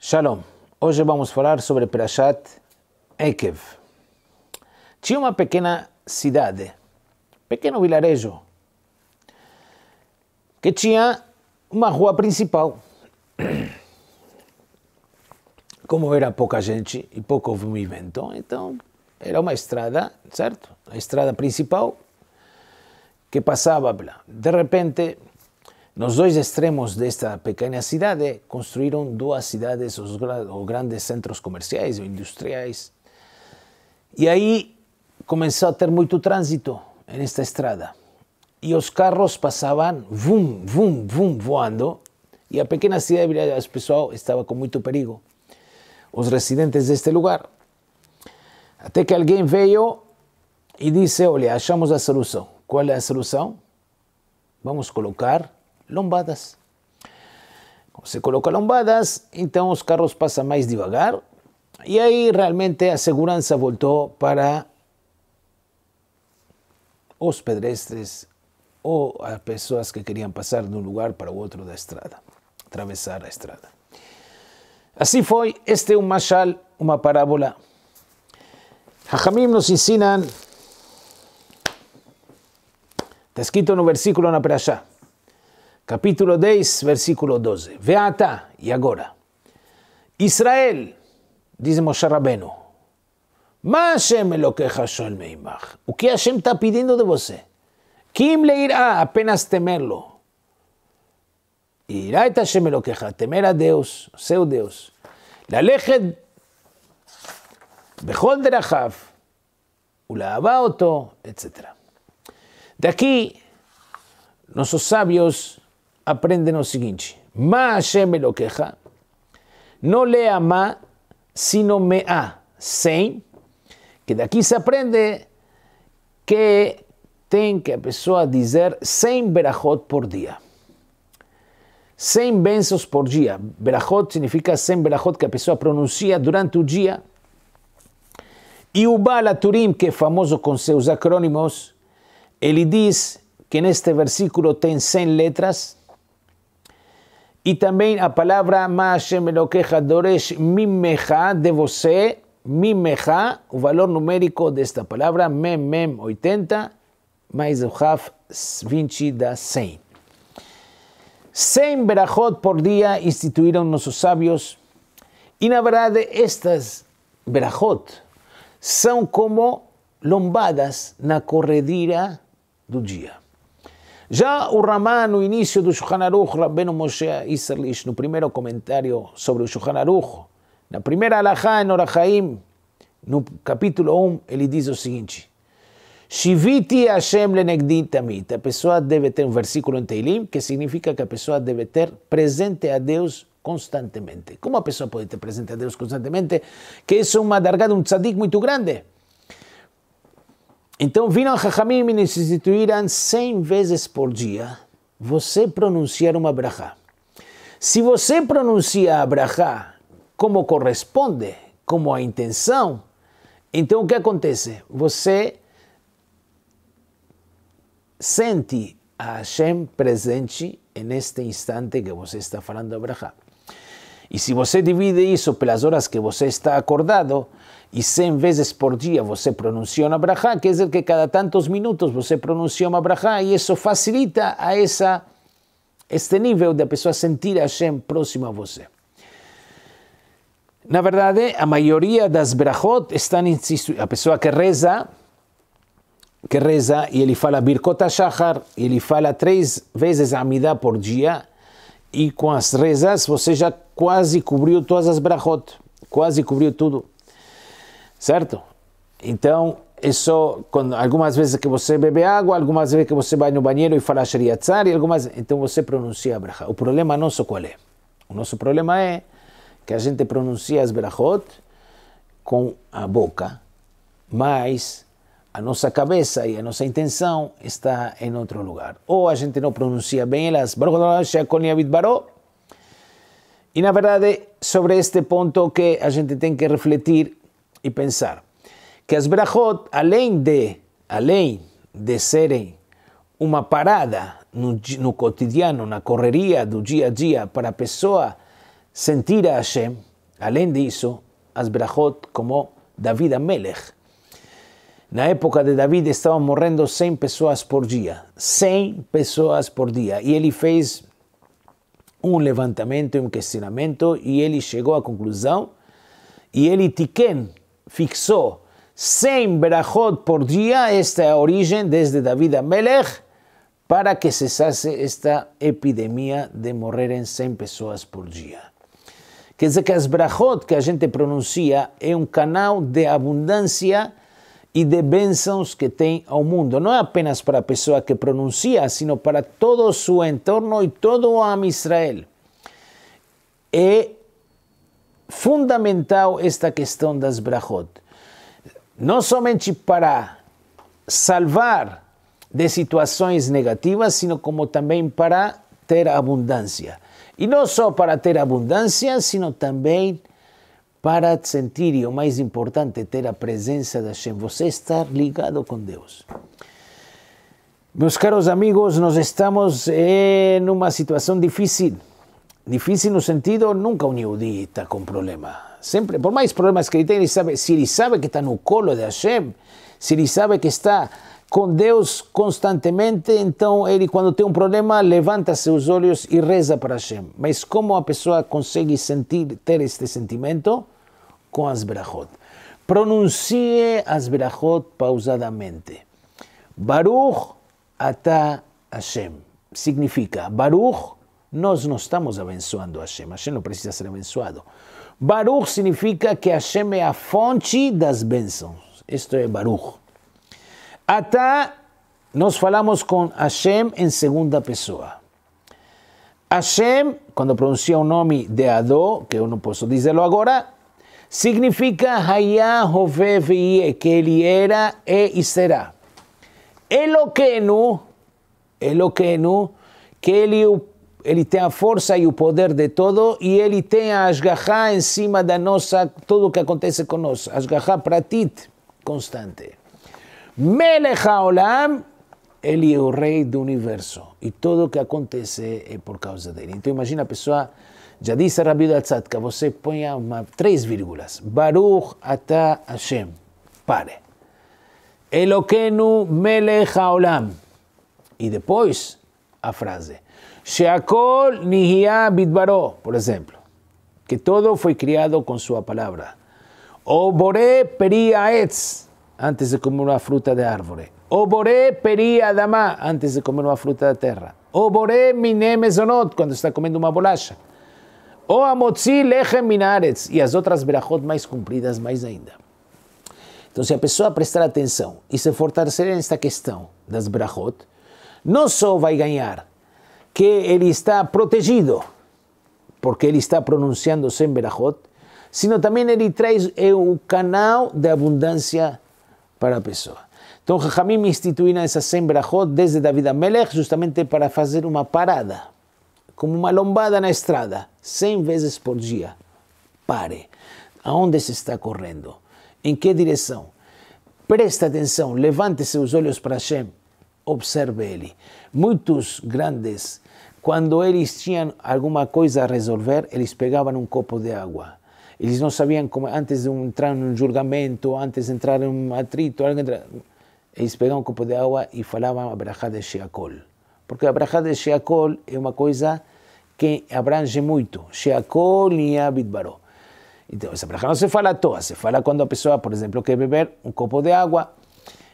Shalom. Hoje vamos falar sobre Perashat Ekev. Tinha uma pequena cidade, pequeno vilarejo, que tinha uma rua principal. como era pouca gente e pouco movimento, então era uma estrada, certo? A estrada principal que passava lá. De repente, nos dois extremos desta pequena cidade, construíram duas cidades, os, os grandes centros comerciais ou industriais. E aí começou a ter muito trânsito nesta estrada. E os carros passavam, vum, vum, vum, voando. E a pequena cidade de pessoal estava com muito perigo os residentes deste lugar. Até que alguém veio e disse: Olha, achamos a solução. Qual é a solução? Vamos colocar lombadas. Você coloca lombadas, então os carros passam mais devagar. E aí realmente a segurança voltou para os pedestres ou as pessoas que queriam passar de um lugar para o outro da estrada, atravessar a estrada. Así fue este un mashal, una parábola. Jajamim nos ensinan, está escrito en un versículo en la allá capítulo 10, versículo 12. Veata y ahora, Israel, dice Moshe Rabbeinu. מה השם אלוקיך שואל מעמך? וכי השם está pidiendo דבוסה. כי אם le irá תמר y Hashem lo queja, temer a Dios, seu Dios. La de derachav, derajav, ulabaoto, etc. De aquí, nuestros sabios aprenden lo siguiente. Ma me lo queja, no lea ma, sino a sein, que de aquí se aprende que ten que a decir dizer 100 berajot por día. 100 bênçãos por dia. Berachot significa 100 berachot que a pessoa pronuncia durante o dia. E o Bala Turim, que é famoso com seus acrônimos, ele diz que neste versículo tem 100 letras. E também a palavra Ma'ashem Elokecha Doresh Mimecha, de você, Mimecha, o valor numérico desta palavra, Mem Mem 80, mais o Haf 20 dá 100. 100 berachot por dia instituíram nossos sábios, e na verdade estas berachot são como lombadas na corredira do dia. Já o Ramá, no início do Shulchan Aruch, Rabbeinu Moshe Isserlich, no primeiro comentário sobre o Shulchan Aruch, na primeira alahá em Orachaim, no capítulo 1, ele diz o seguinte, Shiviti Hashem lenegdim tamit. A pessoa deve ter um versículo em Teilim que significa que a pessoa deve ter presente a Deus constantemente. Como a pessoa pode ter presente a Deus constantemente? Que isso é uma dargada, um tzadik muito grande. Então viram Jajamim e nos instituíram 100 vezes por dia você pronunciar uma brachá. Se você pronuncia a brachá como corresponde, como a intenção, então o que acontece? Você sente a Hashem presente em este instante que você está falando a Brahá. E se você divide isso pelas horas que você está acordado, e 100 vezes por dia você pronuncia uma brajá, quer dizer que cada tantos minutos você pronuncia uma brajá, e isso facilita a essa, este nível da pessoa sentir a Hashem próximo a você. Na verdade, a maioria das brachot estão, a pessoa que reza, que reza e ele fala Birkota Shahar, ele fala três vezes Amidá por dia, e com as rezas você já quase cobriu todas as brachot, quase cobriu tudo, certo? Então, é só quando, algumas vezes que você bebe água, algumas vezes que você vai no banheiro e fala Shariatzar, e algumas então você pronuncia a bracha O problema nosso qual é? O nosso problema é que a gente pronuncia as brachot com a boca, mas a nossa cabeça e a nossa intenção está em outro lugar. Ou a gente não pronuncia bem elas, e na verdade, sobre este ponto que a gente tem que refletir e pensar, que as brachot, além de, além de serem uma parada no, no cotidiano, na correria do dia a dia, para a pessoa sentir a Hashem, além disso, as brachot como David Amelech, na época de David estavam morrendo 100 pessoas por dia. 100 pessoas por dia. E ele fez um levantamento, um questionamento, e ele chegou à conclusão. E ele, Tiquen, fixou 100 berachot por dia. Esta é a origem desde David a Melech para que cessasse esta epidemia de morrerem 100 pessoas por dia. Quer dizer que as brachot que a gente pronuncia é um canal de abundância e de bênçãos que tem ao mundo. Não é apenas para a pessoa que pronuncia, sino para todo o seu entorno e todo o Am Israel. É fundamental esta questão das brachot. Não somente para salvar de situações negativas, sino como também para ter abundância. E não só para ter abundância, sino também para para te sentir, e o mais importante, ter a presença de Hashem, você estar ligado com Deus. Meus caros amigos, nós estamos em uma situação difícil. Difícil no sentido, nunca um Yehudi está com problema. Sempre, por mais problemas que ele tenha, ele sabe, se ele sabe que está no colo de Hashem, se ele sabe que está com Deus constantemente, então ele, quando tem um problema, levanta seus olhos e reza para Hashem. Mas como a pessoa consegue sentir, ter este sentimento? con Asberajot. Pronuncie Asberajot pausadamente. Baruch ata Hashem. Significa, Baruch, nos no estamos abençoando a Hashem. Hashem no precisa ser abenzoado... Baruch significa que Hashem es afonchi das bensons Esto es Baruch. Ata nos falamos con Hashem en segunda persona... Hashem, cuando pronuncia un nombre de Adó, que uno puede decirlo ahora significa Jove que él era e y será. Eloquenu, Eloquenu, que él, él tenga fuerza y el poder de todo, y él tenga Ashgajá encima de nosotros, todo lo que acontece con nosotros. pratit, constante. Melech Olam, él es el rey del universo, y todo lo que acontece es eh, por causa de él. Entonces imagina a Já disse Rabi Datzadka, você põe uma, três vírgulas. Baruch ata Hashem. Pare. Eloquenu melech haolam. E depois a frase. Sheakol nihia bidbaro, por exemplo. Que todo foi criado com sua palavra. O bore peria etz, antes de comer uma fruta de árvore. O bore peria adama, antes de comer uma fruta da terra. O bore mine mesonot, quando está comendo uma bolacha. O amotzi lechem minaretz. E as outras berachot mais cumpridas mais ainda. Então, se a pessoa prestar atenção e se fortalecer nesta questão das berachot, não só vai ganhar que ele está protegido, porque ele está pronunciando sem berachot, sino também ele traz é, o canal de abundância para a pessoa. Então, Jajamim instituiu essas sem berachot desde David Amelech, justamente para fazer uma parada como uma lombada na estrada, 100 vezes por dia. Pare. Aonde se está correndo? Em que direção? Preste atenção, levante seus olhos para Hashem, observe ele. Muitos grandes, quando eles tinham alguma coisa a resolver, eles pegavam um copo de água. Eles não sabiam como, antes de entrar num julgamento, antes de entrar num atrito, eles pegavam um copo de água e falavam a Berachá de Sheacol. Porque a Brajá de Sheakol é uma coisa que abrange muito. Sheakol e Abidbaró. Então, essa Brajá não se fala à toa, se fala quando a pessoa, por exemplo, quer beber um copo de água.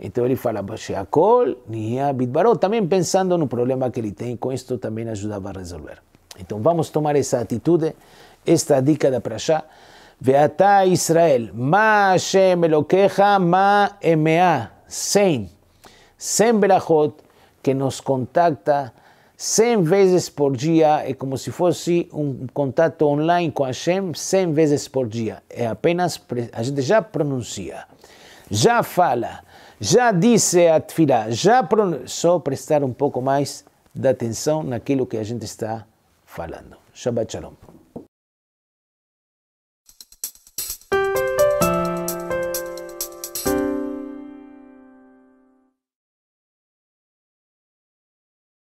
Então ele fala Sheakol e Abidbaró, também pensando no problema que ele tem, com isto também ajudava a resolver. Então vamos tomar essa atitude, esta dica da Brajá. Veatá Israel, Ma Hashem Eloqueja, Ma Emea, sem, sem Berachot, que nos contacta 100 vezes por dia, é como se fosse um contato online com a Hashem 100 vezes por dia. É apenas, a gente já pronuncia, já fala, já disse a tefilá, já pronuncia. só prestar um pouco mais de atenção naquilo que a gente está falando. Shabbat Shalom.